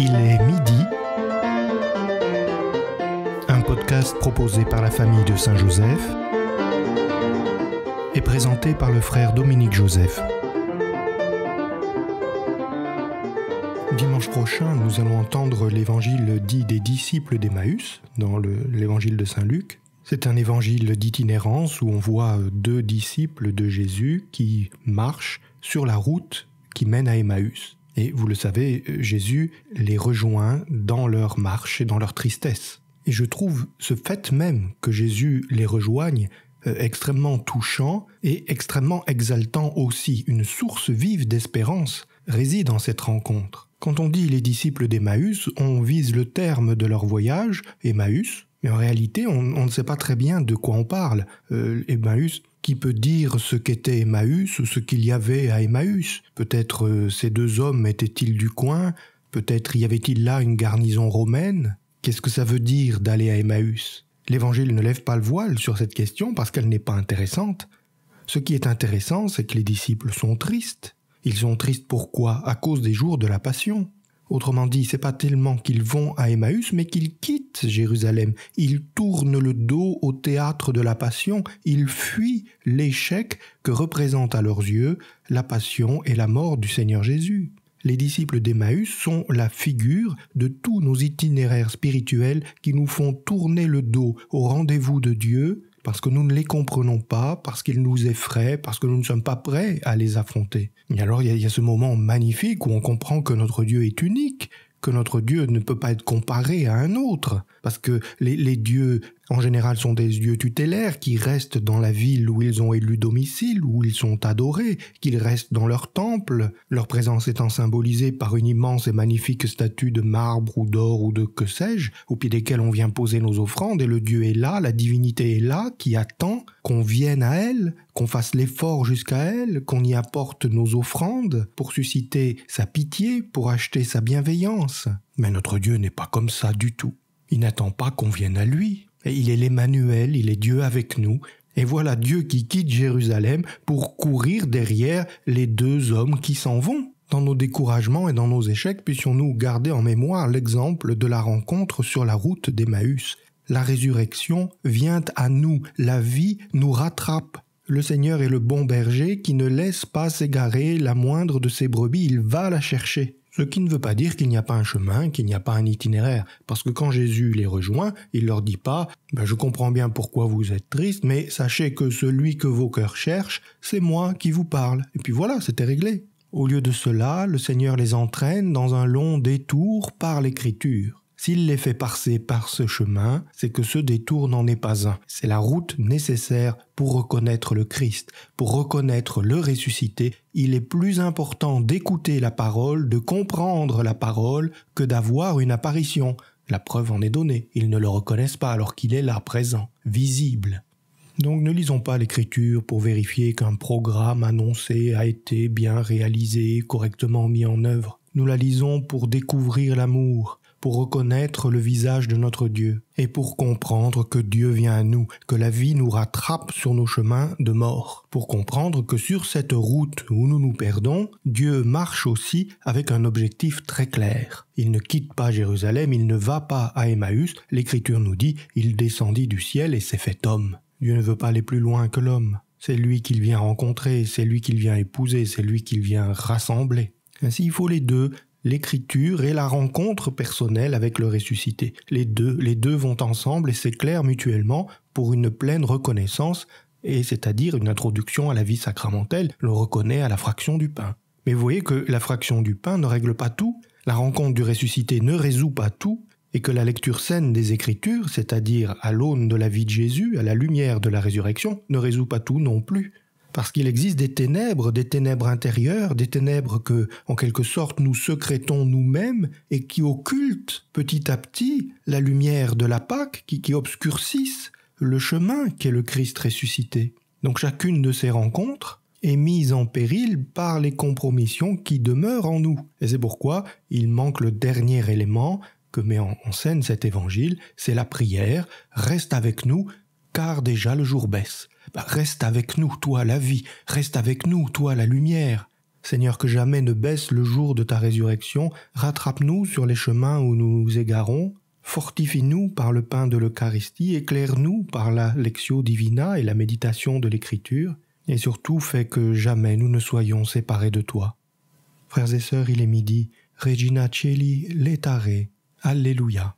Il est midi. Un podcast proposé par la famille de Saint-Joseph et présenté par le frère Dominique Joseph. Dimanche prochain, nous allons entendre l'évangile dit des disciples d'Emmaüs dans l'évangile de Saint-Luc. C'est un évangile d'itinérance où on voit deux disciples de Jésus qui marchent sur la route qui mène à Emmaüs. Et vous le savez, euh, Jésus les rejoint dans leur marche et dans leur tristesse. Et je trouve ce fait même que Jésus les rejoigne euh, extrêmement touchant et extrêmement exaltant aussi. Une source vive d'espérance réside en cette rencontre. Quand on dit les disciples d'Emmaüs, on vise le terme de leur voyage, Emmaüs, mais en réalité, on, ne sait pas très bien de quoi on parle. Euh, qui peut dire ce qu'était Emmaüs ou ce qu'il y avait à Emmaüs. Peut-être euh, ces deux hommes étaient-ils du coin, peut-être y avait-il là une garnison romaine. Qu'est-ce que ça veut dire d'aller à Emmaüs L'Évangile ne lève pas le voile sur cette question parce qu'elle n'est pas intéressante. Ce qui est intéressant, c'est que les disciples sont tristes. Ils sont tristes pourquoi À cause des jours de la Passion. Autrement dit, c'est pas tellement qu'ils vont à Emmaüs, mais qu'ils quittent Jérusalem. Ils tournent le dos au théâtre de la passion. Ils fuient l'échec que représentent à leurs yeux la passion et la mort du Seigneur Jésus. Les disciples d'Emmaüs sont la figure de tous nos itinéraires spirituels qui nous font tourner le dos au rendez-vous de Dieu parce que nous ne les comprenons pas, parce qu'ils nous effraient, parce que nous ne sommes pas prêts à les affronter. Et alors il y, a ce moment magnifique où on comprend que notre Dieu est unique, que notre Dieu ne peut pas être comparé à un autre, parce que les dieux en général sont des dieux tutélaires qui restent dans la ville où ils ont élu domicile, où ils sont adorés, qu'ils restent dans leur temple, leur présence étant symbolisée par une immense et magnifique statue de marbre ou d'or ou de que sais-je, au pied desquels on vient poser nos offrandes, et le dieu est là, la divinité est là, qui attend qu'on vienne à elle, qu'on fasse l'effort jusqu'à elle, qu'on y apporte nos offrandes pour susciter sa pitié, pour acheter sa bienveillance. Mais notre Dieu n'est pas comme ça du tout. Il n'attend pas qu'on vienne à lui, il est l'Emmanuel, il est Dieu avec nous. Et voilà Dieu qui quitte Jérusalem pour courir derrière les deux hommes qui s'en vont. Dans nos découragements et dans nos échecs, puissions-nous garder en mémoire l'exemple de la rencontre sur la route d'Emmaüs. La résurrection vient à nous, la vie nous rattrape. Le Seigneur est le bon berger qui ne laisse pas s'égarer la moindre de ses brebis, il va la chercher. Ce qui ne veut pas dire qu'il n'y a pas un chemin, qu'il n'y a pas un itinéraire, parce que quand Jésus les rejoint, il leur dit pas ben Je comprends bien pourquoi vous êtes tristes, mais sachez que celui que vos cœurs cherchent, c'est moi qui vous parle. » Et puis voilà, c'était réglé. Au lieu de cela, le Seigneur les entraîne dans un long détour par l'Écriture. S'il les fait passer par ce chemin, c'est que ce détour n'en est pas un. C'est la route nécessaire pour reconnaître le Christ, pour reconnaître le ressuscité. Il est plus important d'écouter la parole, de comprendre la parole, que d'avoir une apparition. La preuve en est donnée. Ils ne le reconnaissent pas alors qu'il est là, présent, visible. Donc ne lisons pas l'écriture pour vérifier qu'un programme annoncé a été bien réalisé, correctement mis en œuvre. Nous la lisons pour découvrir l'amour, pour reconnaître le visage de notre Dieu et pour comprendre que Dieu vient à nous, que la vie nous rattrape sur nos chemins de mort, pour comprendre que sur cette route où nous nous perdons, Dieu marche aussi avec un objectif très clair. Il ne quitte pas Jérusalem, il ne va pas à Emmaüs, l'Écriture nous dit, il descendit du ciel et s'est fait homme. Dieu ne veut pas aller plus loin que l'homme. C'est lui qu'il vient rencontrer, c'est lui qu'il vient épouser, c'est lui qu'il vient rassembler. Ainsi, il faut les deux, l'écriture et la rencontre personnelle avec le ressuscité. Les deux, les deux vont ensemble et s'éclairent mutuellement pour une pleine reconnaissance, et c'est-à-dire une introduction à la vie sacramentelle, le reconnaît à la fraction du pain. Mais vous voyez que la fraction du pain ne règle pas tout, la rencontre du ressuscité ne résout pas tout, et que la lecture saine des Écritures, c'est-à-dire à l'aune de la vie de Jésus, à la lumière de la résurrection, ne résout pas tout non plus parce qu'il existe des ténèbres, des ténèbres intérieures, des ténèbres que, en quelque sorte, nous secrétons nous-mêmes et qui occultent petit à petit la lumière de la Pâque, qui, qui obscurcissent le chemin qu'est le Christ ressuscité. Donc chacune de ces rencontres est mise en péril par les compromissions qui demeurent en nous. Et c'est pourquoi il manque le dernier élément que met en scène cet évangile, c'est la prière, reste avec nous car déjà le jour baisse. Bah, reste avec nous, toi, la vie, reste avec nous, toi, la lumière. Seigneur, que jamais ne baisse le jour de ta résurrection, rattrape-nous sur les chemins où nous nous égarons, fortifie-nous par le pain de l'Eucharistie, éclaire-nous par la lectio divina et la méditation de l'Écriture, et surtout fais que jamais nous ne soyons séparés de toi. Frères et sœurs, il est midi, Regina Cieli, letare, Alléluia.